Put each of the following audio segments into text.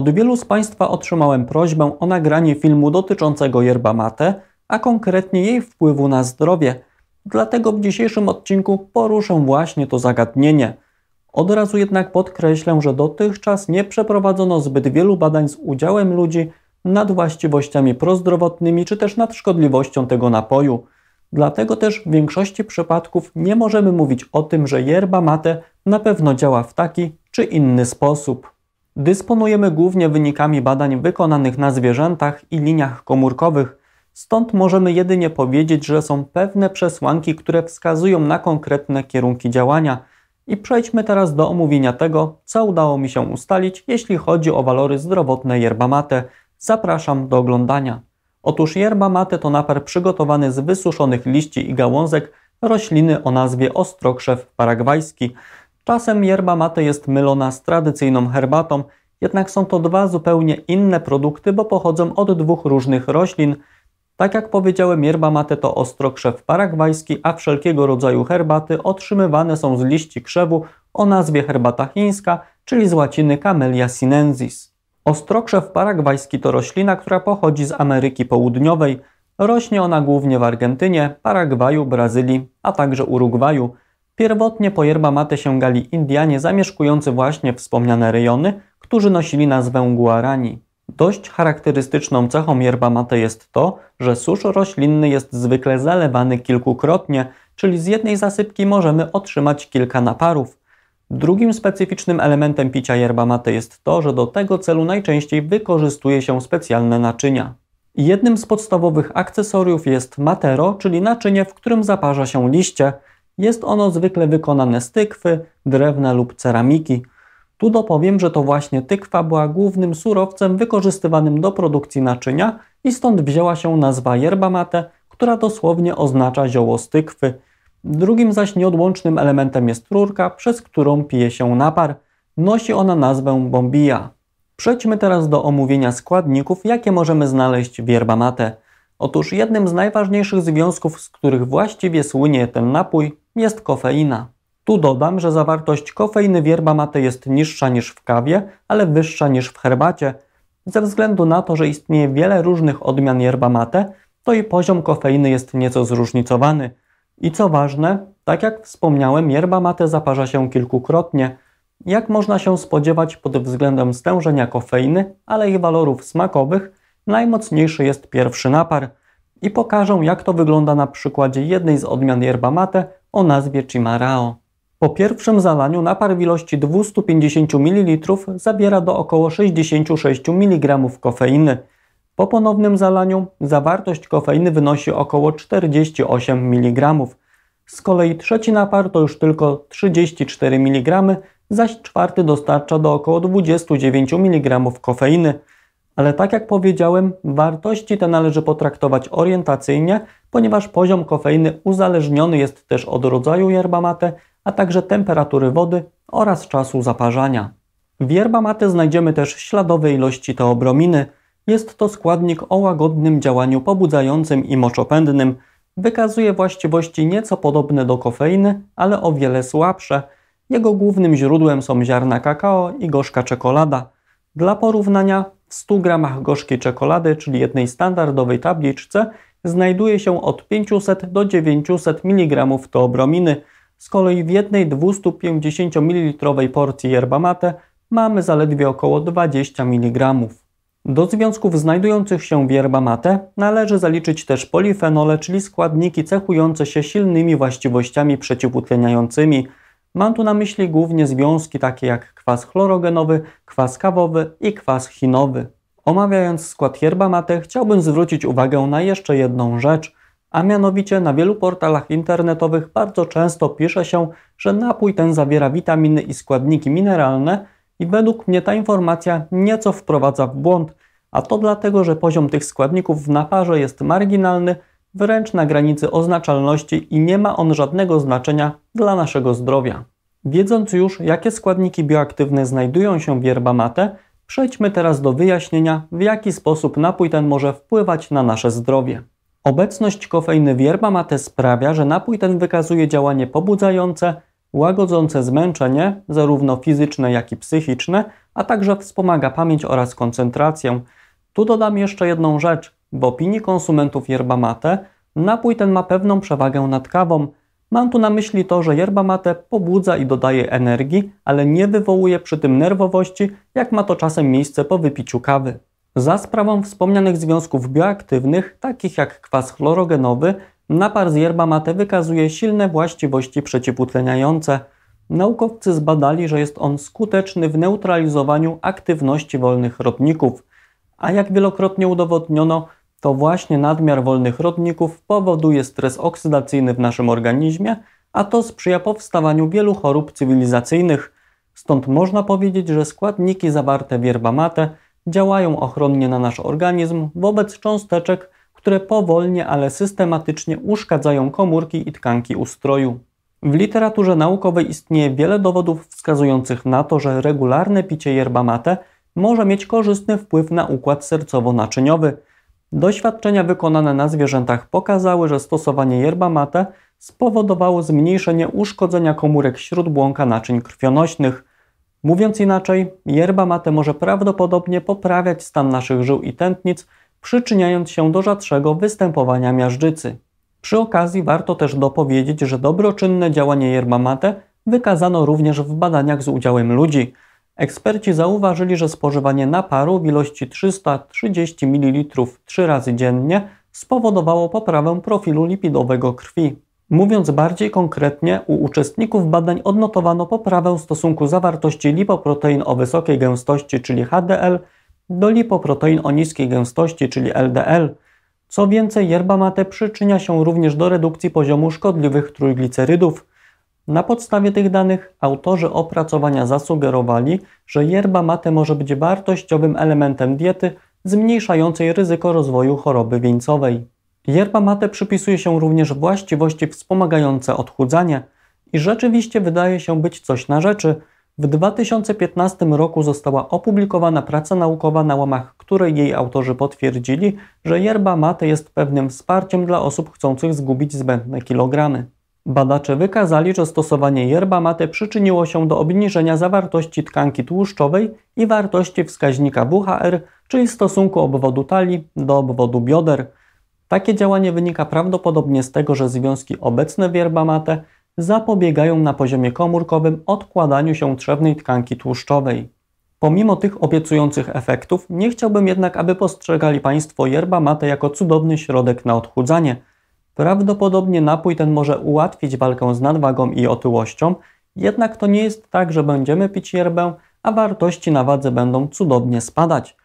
Od wielu z Państwa otrzymałem prośbę o nagranie filmu dotyczącego yerba mate, a konkretnie jej wpływu na zdrowie. Dlatego w dzisiejszym odcinku poruszę właśnie to zagadnienie. Od razu jednak podkreślę, że dotychczas nie przeprowadzono zbyt wielu badań z udziałem ludzi nad właściwościami prozdrowotnymi czy też nad szkodliwością tego napoju. Dlatego też w większości przypadków nie możemy mówić o tym, że yerba mate na pewno działa w taki czy inny sposób. Dysponujemy głównie wynikami badań wykonanych na zwierzętach i liniach komórkowych, stąd możemy jedynie powiedzieć, że są pewne przesłanki, które wskazują na konkretne kierunki działania. I przejdźmy teraz do omówienia tego, co udało mi się ustalić, jeśli chodzi o walory zdrowotne yerba mate. Zapraszam do oglądania. Otóż yerba mate to napar przygotowany z wysuszonych liści i gałązek rośliny o nazwie ostrokrzew paragwajski – Czasem yerba mate jest mylona z tradycyjną herbatą, jednak są to dwa zupełnie inne produkty, bo pochodzą od dwóch różnych roślin. Tak jak powiedziałem, yerba mate to ostrokrzew paragwajski, a wszelkiego rodzaju herbaty otrzymywane są z liści krzewu o nazwie herbata chińska, czyli z łaciny Camellia sinensis. Ostrokrzew paragwajski to roślina, która pochodzi z Ameryki Południowej. Rośnie ona głównie w Argentynie, Paragwaju, Brazylii, a także Urugwaju. Pierwotnie po yerba mate sięgali Indianie zamieszkujący właśnie wspomniane rejony, którzy nosili nazwę Guarani. Dość charakterystyczną cechą yerba mate jest to, że susz roślinny jest zwykle zalewany kilkukrotnie, czyli z jednej zasypki możemy otrzymać kilka naparów. Drugim specyficznym elementem picia yerba mate jest to, że do tego celu najczęściej wykorzystuje się specjalne naczynia. Jednym z podstawowych akcesoriów jest matero, czyli naczynie, w którym zaparza się liście, jest ono zwykle wykonane z tykwy, drewna lub ceramiki. Tu dopowiem, że to właśnie tykwa była głównym surowcem wykorzystywanym do produkcji naczynia i stąd wzięła się nazwa yerba mate, która dosłownie oznacza zioło z tykwy. Drugim zaś nieodłącznym elementem jest rurka, przez którą pije się napar. Nosi ona nazwę bombija. Przejdźmy teraz do omówienia składników, jakie możemy znaleźć w yerba mate. Otóż jednym z najważniejszych związków, z których właściwie słynie ten napój, jest kofeina. Tu dodam, że zawartość kofeiny w yerba mate jest niższa niż w kawie, ale wyższa niż w herbacie. Ze względu na to, że istnieje wiele różnych odmian yerba mate, to i poziom kofeiny jest nieco zróżnicowany. I co ważne, tak jak wspomniałem, yerba mate zaparza się kilkukrotnie. Jak można się spodziewać pod względem stężenia kofeiny, ale i walorów smakowych, najmocniejszy jest pierwszy napar. I pokażę jak to wygląda na przykładzie jednej z odmian yerba mate, o nazwie Chimarao. Po pierwszym zalaniu napar w ilości 250 ml zabiera do około 66 mg kofeiny. Po ponownym zalaniu zawartość kofeiny wynosi około 48 mg. Z kolei trzeci napar to już tylko 34 mg, zaś czwarty dostarcza do około 29 mg kofeiny. Ale tak jak powiedziałem, wartości te należy potraktować orientacyjnie, ponieważ poziom kofeiny uzależniony jest też od rodzaju yerba mate, a także temperatury wody oraz czasu zaparzania. W yerba mate znajdziemy też śladowe ilości teobrominy. Jest to składnik o łagodnym działaniu pobudzającym i moczopędnym. Wykazuje właściwości nieco podobne do kofeiny, ale o wiele słabsze. Jego głównym źródłem są ziarna kakao i gorzka czekolada. Dla porównania w 100 gramach gorzkiej czekolady, czyli jednej standardowej tabliczce, znajduje się od 500 do 900 mg teobrominy. Z kolei w jednej 250 ml porcji yerba mate mamy zaledwie około 20 mg. Do związków znajdujących się w yerba mate należy zaliczyć też polifenole, czyli składniki cechujące się silnymi właściwościami przeciwutleniającymi – Mam tu na myśli głównie związki takie jak kwas chlorogenowy, kwas kawowy i kwas chinowy. Omawiając skład yerba mate, chciałbym zwrócić uwagę na jeszcze jedną rzecz, a mianowicie na wielu portalach internetowych bardzo często pisze się, że napój ten zawiera witaminy i składniki mineralne i według mnie ta informacja nieco wprowadza w błąd, a to dlatego, że poziom tych składników w naparze jest marginalny, wręcz na granicy oznaczalności i nie ma on żadnego znaczenia dla naszego zdrowia. Wiedząc już, jakie składniki bioaktywne znajdują się w yerba mate, przejdźmy teraz do wyjaśnienia, w jaki sposób napój ten może wpływać na nasze zdrowie. Obecność kofeiny w yerba mate sprawia, że napój ten wykazuje działanie pobudzające, łagodzące zmęczenie, zarówno fizyczne, jak i psychiczne, a także wspomaga pamięć oraz koncentrację. Tu dodam jeszcze jedną rzecz. W opinii konsumentów yerba mate napój ten ma pewną przewagę nad kawą – Mam tu na myśli to, że yerba mate pobudza i dodaje energii, ale nie wywołuje przy tym nerwowości, jak ma to czasem miejsce po wypiciu kawy. Za sprawą wspomnianych związków bioaktywnych, takich jak kwas chlorogenowy, napar z yerba mate wykazuje silne właściwości przeciwutleniające. Naukowcy zbadali, że jest on skuteczny w neutralizowaniu aktywności wolnych rodników. A jak wielokrotnie udowodniono, to właśnie nadmiar wolnych rodników powoduje stres oksydacyjny w naszym organizmie, a to sprzyja powstawaniu wielu chorób cywilizacyjnych. Stąd można powiedzieć, że składniki zawarte w yerba mate działają ochronnie na nasz organizm wobec cząsteczek, które powolnie, ale systematycznie uszkadzają komórki i tkanki ustroju. W literaturze naukowej istnieje wiele dowodów wskazujących na to, że regularne picie yerba mate może mieć korzystny wpływ na układ sercowo-naczyniowy – Doświadczenia wykonane na zwierzętach pokazały, że stosowanie yerba mate spowodowało zmniejszenie uszkodzenia komórek śródbłąka naczyń krwionośnych. Mówiąc inaczej, yerba mate może prawdopodobnie poprawiać stan naszych żył i tętnic, przyczyniając się do rzadszego występowania miażdżycy. Przy okazji warto też dopowiedzieć, że dobroczynne działanie yerba mate wykazano również w badaniach z udziałem ludzi – Eksperci zauważyli, że spożywanie naparu w ilości 330 ml 3 razy dziennie spowodowało poprawę profilu lipidowego krwi. Mówiąc bardziej konkretnie, u uczestników badań odnotowano poprawę stosunku zawartości lipoprotein o wysokiej gęstości, czyli HDL, do lipoprotein o niskiej gęstości, czyli LDL. Co więcej, yerba mate przyczynia się również do redukcji poziomu szkodliwych trójglicerydów – na podstawie tych danych autorzy opracowania zasugerowali, że yerba mate może być wartościowym elementem diety zmniejszającej ryzyko rozwoju choroby wieńcowej. Yerba mate przypisuje się również właściwości wspomagające odchudzanie i rzeczywiście wydaje się być coś na rzeczy. W 2015 roku została opublikowana praca naukowa, na łamach której jej autorzy potwierdzili, że yerba mate jest pewnym wsparciem dla osób chcących zgubić zbędne kilogramy. Badacze wykazali, że stosowanie yerba mate przyczyniło się do obniżenia zawartości tkanki tłuszczowej i wartości wskaźnika WHR, czyli stosunku obwodu talii do obwodu bioder. Takie działanie wynika prawdopodobnie z tego, że związki obecne w yerba mate zapobiegają na poziomie komórkowym odkładaniu się trzewnej tkanki tłuszczowej. Pomimo tych obiecujących efektów, nie chciałbym jednak, aby postrzegali Państwo yerba mate jako cudowny środek na odchudzanie – Prawdopodobnie napój ten może ułatwić walkę z nadwagą i otyłością, jednak to nie jest tak, że będziemy pić yerbę, a wartości na wadze będą cudownie spadać.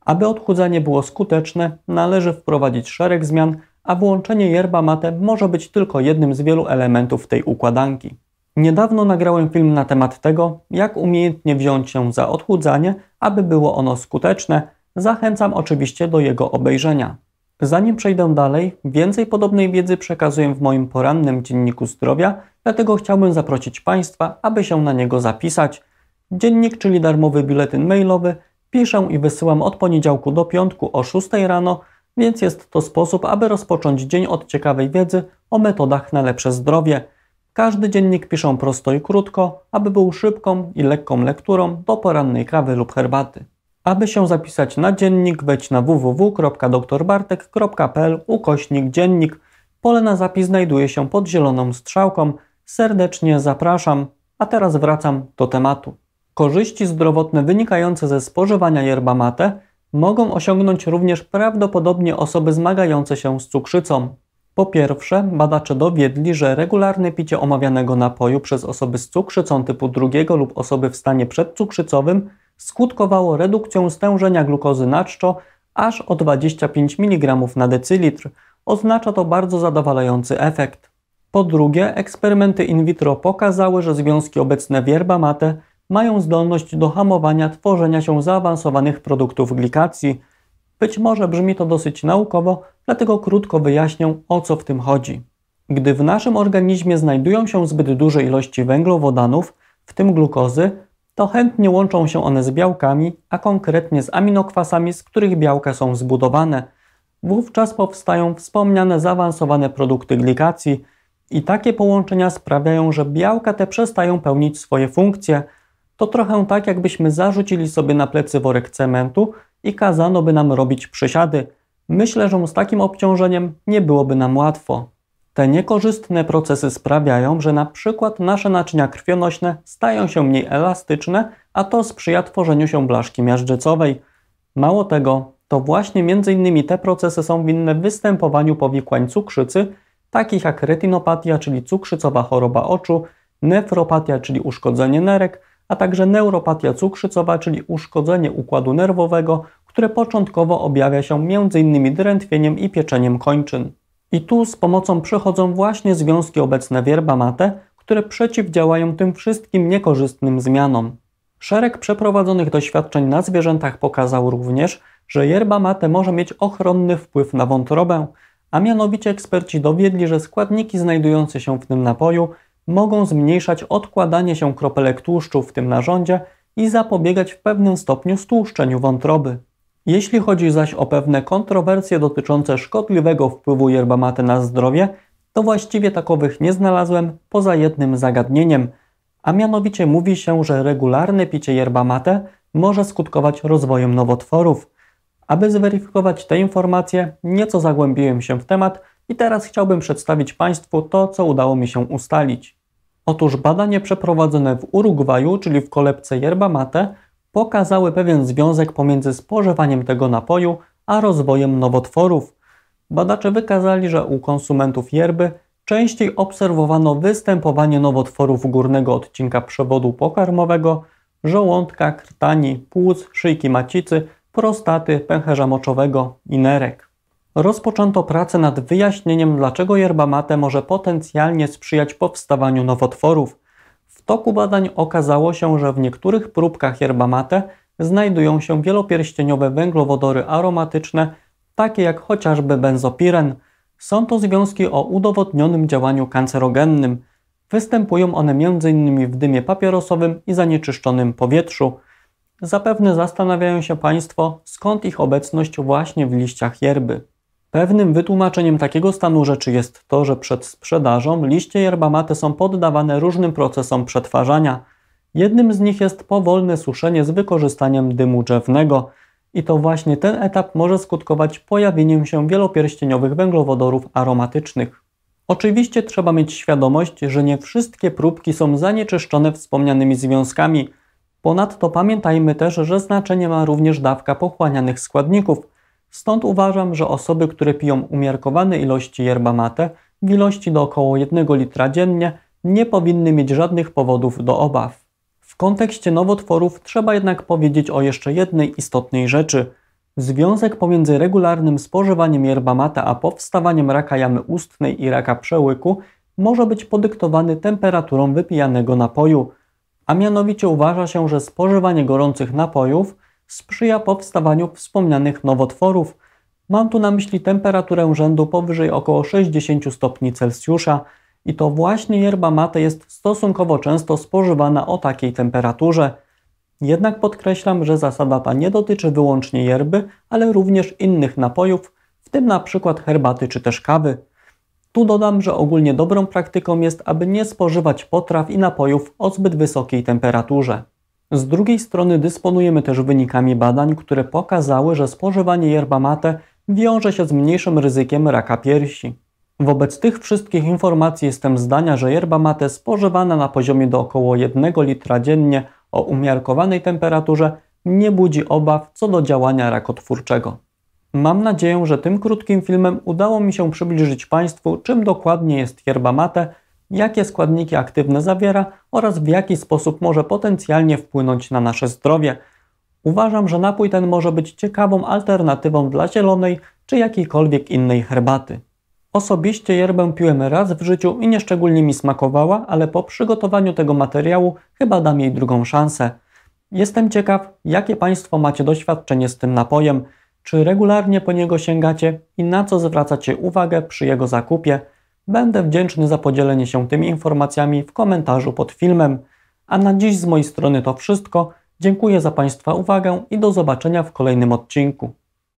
Aby odchudzanie było skuteczne, należy wprowadzić szereg zmian, a włączenie yerba mate może być tylko jednym z wielu elementów tej układanki. Niedawno nagrałem film na temat tego, jak umiejętnie wziąć się za odchudzanie, aby było ono skuteczne. Zachęcam oczywiście do jego obejrzenia. Zanim przejdę dalej, więcej podobnej wiedzy przekazuję w moim porannym dzienniku zdrowia, dlatego chciałbym zaprosić Państwa, aby się na niego zapisać. Dziennik, czyli darmowy biuletyn mailowy, piszę i wysyłam od poniedziałku do piątku o 6 rano, więc jest to sposób, aby rozpocząć dzień od ciekawej wiedzy o metodach na lepsze zdrowie. Każdy dziennik piszę prosto i krótko, aby był szybką i lekką lekturą do porannej kawy lub herbaty. Aby się zapisać na dziennik, wejdź na www.doktorbartek.pl ukośnik dziennik. Pole na zapis znajduje się pod zieloną strzałką. Serdecznie zapraszam, a teraz wracam do tematu. Korzyści zdrowotne wynikające ze spożywania yerba mate mogą osiągnąć również prawdopodobnie osoby zmagające się z cukrzycą. Po pierwsze, badacze dowiedli, że regularne picie omawianego napoju przez osoby z cukrzycą typu drugiego lub osoby w stanie przedcukrzycowym – skutkowało redukcją stężenia glukozy na czczo aż o 25 mg na decylitr. Oznacza to bardzo zadowalający efekt. Po drugie, eksperymenty in vitro pokazały, że związki obecne w yerba mate mają zdolność do hamowania tworzenia się zaawansowanych produktów glikacji. Być może brzmi to dosyć naukowo, dlatego krótko wyjaśnię o co w tym chodzi. Gdy w naszym organizmie znajdują się zbyt duże ilości węglowodanów, w tym glukozy, to chętnie łączą się one z białkami, a konkretnie z aminokwasami, z których białka są zbudowane. Wówczas powstają wspomniane zaawansowane produkty glikacji i takie połączenia sprawiają, że białka te przestają pełnić swoje funkcje. To trochę tak, jakbyśmy zarzucili sobie na plecy worek cementu i kazano by nam robić przysiady. Myślę, że z takim obciążeniem nie byłoby nam łatwo. Te niekorzystne procesy sprawiają, że na przykład nasze naczynia krwionośne stają się mniej elastyczne, a to sprzyja tworzeniu się blaszki miażdżycowej. Mało tego, to właśnie m.in. te procesy są winne występowaniu powikłań cukrzycy, takich jak retinopatia, czyli cukrzycowa choroba oczu, nefropatia, czyli uszkodzenie nerek, a także neuropatia cukrzycowa, czyli uszkodzenie układu nerwowego, które początkowo objawia się m.in. drętwieniem i pieczeniem kończyn. I tu z pomocą przychodzą właśnie związki obecne w yerba mate, które przeciwdziałają tym wszystkim niekorzystnym zmianom. Szereg przeprowadzonych doświadczeń na zwierzętach pokazał również, że yerba mate może mieć ochronny wpływ na wątrobę, a mianowicie eksperci dowiedli, że składniki znajdujące się w tym napoju mogą zmniejszać odkładanie się kropelek tłuszczu w tym narządzie i zapobiegać w pewnym stopniu stłuszczeniu wątroby. Jeśli chodzi zaś o pewne kontrowersje dotyczące szkodliwego wpływu mate na zdrowie, to właściwie takowych nie znalazłem poza jednym zagadnieniem, a mianowicie mówi się, że regularne picie mate może skutkować rozwojem nowotworów. Aby zweryfikować te informacje, nieco zagłębiłem się w temat i teraz chciałbym przedstawić Państwu to, co udało mi się ustalić. Otóż badanie przeprowadzone w Urugwaju, czyli w kolebce yerba mate, pokazały pewien związek pomiędzy spożywaniem tego napoju a rozwojem nowotworów. Badacze wykazali, że u konsumentów yerby częściej obserwowano występowanie nowotworów górnego odcinka przewodu pokarmowego, żołądka, krtani, płuc, szyjki macicy, prostaty, pęcherza moczowego i nerek. Rozpoczęto pracę nad wyjaśnieniem, dlaczego yerba mate może potencjalnie sprzyjać powstawaniu nowotworów. W toku badań okazało się, że w niektórych próbkach yerba mate znajdują się wielopierścieniowe węglowodory aromatyczne, takie jak chociażby benzopiren. Są to związki o udowodnionym działaniu kancerogennym. Występują one m.in. w dymie papierosowym i zanieczyszczonym powietrzu. Zapewne zastanawiają się Państwo, skąd ich obecność właśnie w liściach yerby. Pewnym wytłumaczeniem takiego stanu rzeczy jest to, że przed sprzedażą liście mate są poddawane różnym procesom przetwarzania. Jednym z nich jest powolne suszenie z wykorzystaniem dymu drzewnego. I to właśnie ten etap może skutkować pojawieniem się wielopierścieniowych węglowodorów aromatycznych. Oczywiście trzeba mieć świadomość, że nie wszystkie próbki są zanieczyszczone wspomnianymi związkami. Ponadto pamiętajmy też, że znaczenie ma również dawka pochłanianych składników – Stąd uważam, że osoby, które piją umiarkowane ilości yerba mate w ilości do około 1 litra dziennie, nie powinny mieć żadnych powodów do obaw. W kontekście nowotworów trzeba jednak powiedzieć o jeszcze jednej istotnej rzeczy. Związek pomiędzy regularnym spożywaniem yerba mate a powstawaniem raka jamy ustnej i raka przełyku może być podyktowany temperaturą wypijanego napoju. A mianowicie uważa się, że spożywanie gorących napojów sprzyja powstawaniu wspomnianych nowotworów. Mam tu na myśli temperaturę rzędu powyżej około 60 stopni Celsjusza i to właśnie yerba mate jest stosunkowo często spożywana o takiej temperaturze. Jednak podkreślam, że zasada ta nie dotyczy wyłącznie yerby, ale również innych napojów, w tym na przykład herbaty czy też kawy. Tu dodam, że ogólnie dobrą praktyką jest, aby nie spożywać potraw i napojów o zbyt wysokiej temperaturze. Z drugiej strony dysponujemy też wynikami badań, które pokazały, że spożywanie yerba mate wiąże się z mniejszym ryzykiem raka piersi. Wobec tych wszystkich informacji jestem zdania, że yerba mate spożywana na poziomie do około 1 litra dziennie o umiarkowanej temperaturze nie budzi obaw co do działania rakotwórczego. Mam nadzieję, że tym krótkim filmem udało mi się przybliżyć Państwu, czym dokładnie jest yerba mate jakie składniki aktywne zawiera oraz w jaki sposób może potencjalnie wpłynąć na nasze zdrowie. Uważam, że napój ten może być ciekawą alternatywą dla zielonej czy jakiejkolwiek innej herbaty. Osobiście yerbę piłem raz w życiu i nieszczególnie mi smakowała, ale po przygotowaniu tego materiału chyba dam jej drugą szansę. Jestem ciekaw, jakie Państwo macie doświadczenie z tym napojem, czy regularnie po niego sięgacie i na co zwracacie uwagę przy jego zakupie – Będę wdzięczny za podzielenie się tymi informacjami w komentarzu pod filmem. A na dziś z mojej strony to wszystko. Dziękuję za Państwa uwagę i do zobaczenia w kolejnym odcinku.